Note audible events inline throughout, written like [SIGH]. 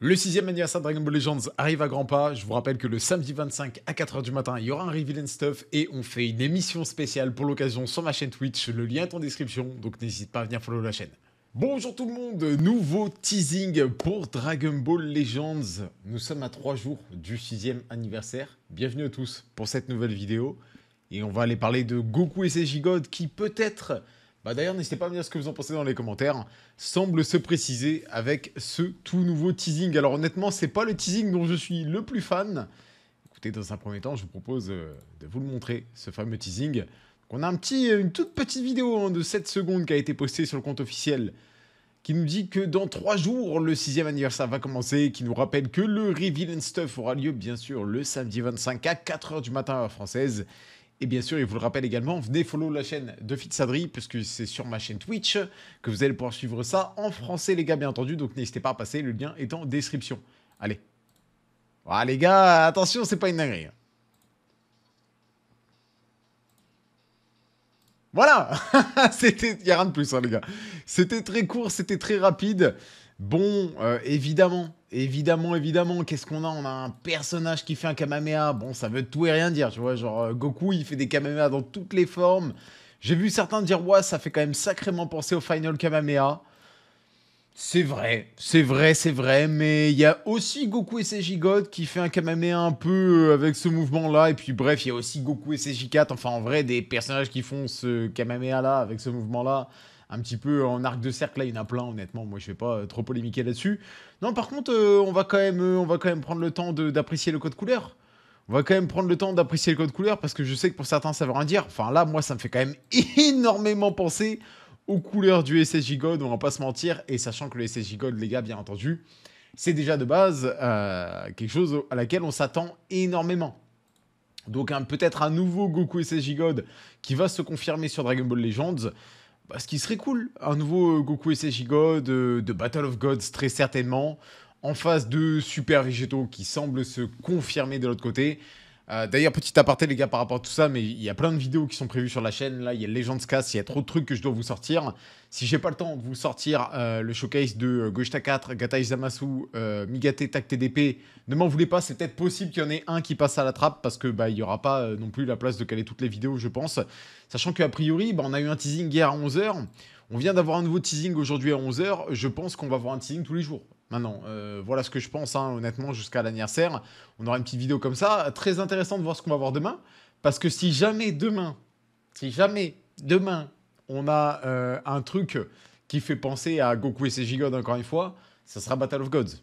Le sixième anniversaire de Dragon Ball Legends arrive à grands pas. Je vous rappelle que le samedi 25 à 4h du matin, il y aura un reveal and stuff et on fait une émission spéciale pour l'occasion sur ma chaîne Twitch. Le lien est en description, donc n'hésite pas à venir follow la chaîne. Bonjour tout le monde, nouveau teasing pour Dragon Ball Legends. Nous sommes à 3 jours du sixième anniversaire. Bienvenue à tous pour cette nouvelle vidéo. Et on va aller parler de Goku et ses gigodes qui peut-être bah d'ailleurs, n'hésitez pas à me dire ce que vous en pensez dans les commentaires. Semble se préciser avec ce tout nouveau teasing. Alors honnêtement, c'est pas le teasing dont je suis le plus fan. Écoutez, dans un premier temps, je vous propose euh, de vous le montrer, ce fameux teasing. on a un petit, euh, une toute petite vidéo hein, de 7 secondes qui a été postée sur le compte officiel qui nous dit que dans 3 jours, le 6 anniversaire va commencer, qui nous rappelle que le Reveal and Stuff aura lieu, bien sûr, le samedi 25 à 4h du matin à la française, et bien sûr, il vous le rappelle également, venez follow la chaîne de parce puisque c'est sur ma chaîne Twitch que vous allez pouvoir suivre ça en français, les gars, bien entendu. Donc n'hésitez pas à passer, le lien est en description. Allez. Ah, les gars, attention, c'est pas une dinguerie. Hein. Voilà [LAUGHS] Il n'y a rien de plus, hein, les gars. C'était très court, c'était très rapide. Bon, euh, évidemment, évidemment, évidemment, qu'est-ce qu'on a On a un personnage qui fait un Kamamea. Bon, ça veut tout et rien dire, tu vois. Genre, euh, Goku, il fait des Kamehameha dans toutes les formes. J'ai vu certains dire, ouais, ça fait quand même sacrément penser au Final Kamamea. C'est vrai, c'est vrai, c'est vrai, mais il y a aussi Goku et ses qui fait un Kamamea un peu euh, avec ce mouvement-là, et puis bref, il y a aussi Goku et ses enfin en vrai, des personnages qui font ce kamamea là avec ce mouvement-là un petit peu en arc de cercle. Là, il y en a plein, honnêtement. Moi, je ne vais pas euh, trop polémiquer là-dessus. Non, par contre, euh, on, va quand même, euh, on va quand même prendre le temps d'apprécier le code couleur. On va quand même prendre le temps d'apprécier le code couleur parce que je sais que pour certains, ça va rien dire. Enfin, là, moi, ça me fait quand même [LAUGHS] énormément penser aux couleurs du SSJ God, on va pas se mentir. Et sachant que le SSJ God, les gars, bien entendu, c'est déjà de base quelque chose à laquelle on s'attend énormément. Donc un peut-être un nouveau Goku SSJ God qui va se confirmer sur Dragon Ball Legends. Bah, ce qui serait cool, un nouveau euh, Goku et God, euh, de Battle of Gods très certainement, en face de Super Végétaux qui semble se confirmer de l'autre côté. Euh, d'ailleurs, petit aparté, les gars, par rapport à tout ça, mais il y a plein de vidéos qui sont prévues sur la chaîne. Là, il y a Legends Cast, il y a trop de trucs que je dois vous sortir. Si j'ai pas le temps de vous sortir euh, le showcase de euh, gaucheta 4, Gatai Zamasu, Migate Tac TDP, ne m'en voulez pas, c'est peut-être possible qu'il y en ait un qui passe à la trappe parce que bah, il n'y aura pas non plus la place de caler toutes les vidéos, je pense. Sachant qu'a priori, bah, on a eu un teasing hier à 11h. On vient d'avoir un nouveau teasing aujourd'hui à 11h. Je pense qu'on va avoir un teasing tous les jours. Maintenant, euh, voilà ce que je pense, hein, honnêtement, jusqu'à l'anniversaire. On aura une petite vidéo comme ça. Très intéressant de voir ce qu'on va voir demain. Parce que si jamais demain, si jamais demain, on a euh, un truc qui fait penser à Goku et ses gigodes, encore une fois, ça sera Battle of Gods.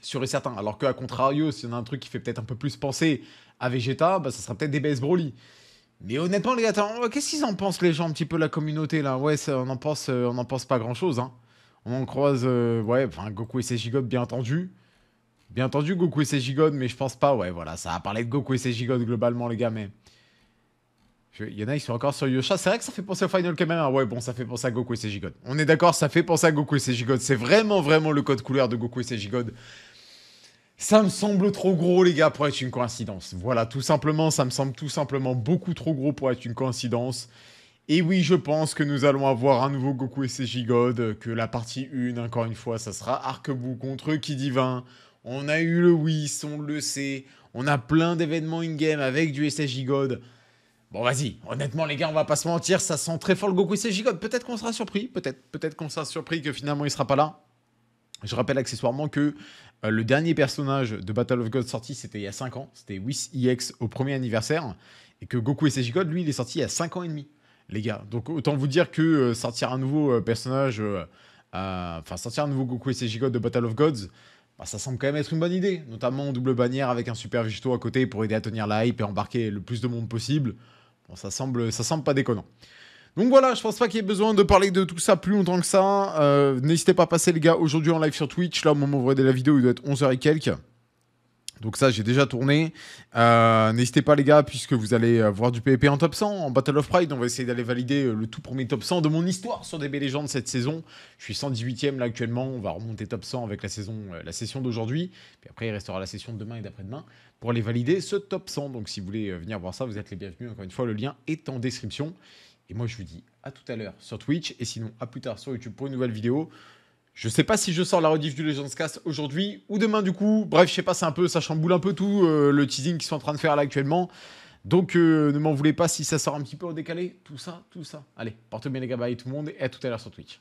Sûr et certain. Alors qu'à contrario, si on a un truc qui fait peut-être un peu plus penser à Vegeta, bah, ça sera peut-être des base Broly. Mais honnêtement, les gars, qu'est-ce qu'ils en pensent, les gens, un petit peu, la communauté, là Ouais, on en pense, euh, on pense pas grand-chose, hein. On croise, euh, ouais, enfin, Goku et ses Sejigod, bien entendu. Bien entendu, Goku et ses Sejigod, mais je pense pas, ouais, voilà, ça a parlé de Goku et Sejigod globalement, les gars, mais. Je... Il y en a, ils sont encore sur Yosha. C'est vrai que ça fait penser au Final camera. Ouais, bon, ça fait penser à Goku et gigodes On est d'accord, ça fait penser à Goku et gigodes. C'est vraiment, vraiment le code couleur de Goku et ses gigodes. Ça me semble trop gros, les gars, pour être une coïncidence. Voilà, tout simplement, ça me semble tout simplement beaucoup trop gros pour être une coïncidence. Et oui, je pense que nous allons avoir un nouveau Goku et ses gigodes, que la partie 1, encore une fois, ça sera Arquebou contre qui divin. On a eu le Whis, on le sait. On a plein d'événements in-game avec du SSJ God. Bon, vas-y, honnêtement, les gars, on va pas se mentir, ça sent très fort le Goku et ses Peut-être qu'on sera surpris, peut-être peut qu'on sera surpris que finalement il sera pas là. Je rappelle accessoirement que euh, le dernier personnage de Battle of God sorti, c'était il y a 5 ans. C'était Whis EX au premier anniversaire. Et que Goku et ses lui, il est sorti il y a 5 ans et demi les gars. Donc autant vous dire que euh, sortir un nouveau euh, personnage, euh, enfin sortir un nouveau Goku et ses God de Battle of Gods, bah, ça semble quand même être une bonne idée, notamment en double bannière avec un super Vigito à côté pour aider à tenir la hype et embarquer le plus de monde possible. Bon, ça semble, ça semble pas déconnant. Donc voilà, je pense pas qu'il y ait besoin de parler de tout ça plus longtemps que ça. N'hésitez pas à passer les gars aujourd'hui en live sur Twitch. Là, au moment où vous regardez la vidéo, il doit être 11h et quelques. Donc ça, j'ai déjà tourné. Euh, n'hésitez pas les gars, puisque vous allez euh, voir du PvP en top 100, en Battle of Pride. On va essayer d'aller valider euh, le tout premier top 100 de mon histoire sur DB Legends cette saison. Je suis 118ème là actuellement. On va remonter top 100 avec la, saison, la session d'aujourd'hui. Puis après, il restera la session de demain et d'après-demain pour aller valider ce top 100. Donc si vous voulez venir voir ça, vous êtes les bienvenus. Encore une fois, le lien est en description. Et moi, je vous dis à tout à l'heure sur Twitch et sinon à plus tard sur YouTube pour une nouvelle vidéo. Je sais pas si je sors la rediff du Legends Cast aujourd'hui ou demain du coup. Bref, je sais pas, un peu, ça chamboule un peu tout euh, le teasing qu'ils sont en train de faire là actuellement. Donc euh, ne m'en voulez pas si ça sort un petit peu au décalé. Tout ça, tout ça. Allez, portez bien les gars, tout le monde et à tout à l'heure sur Twitch.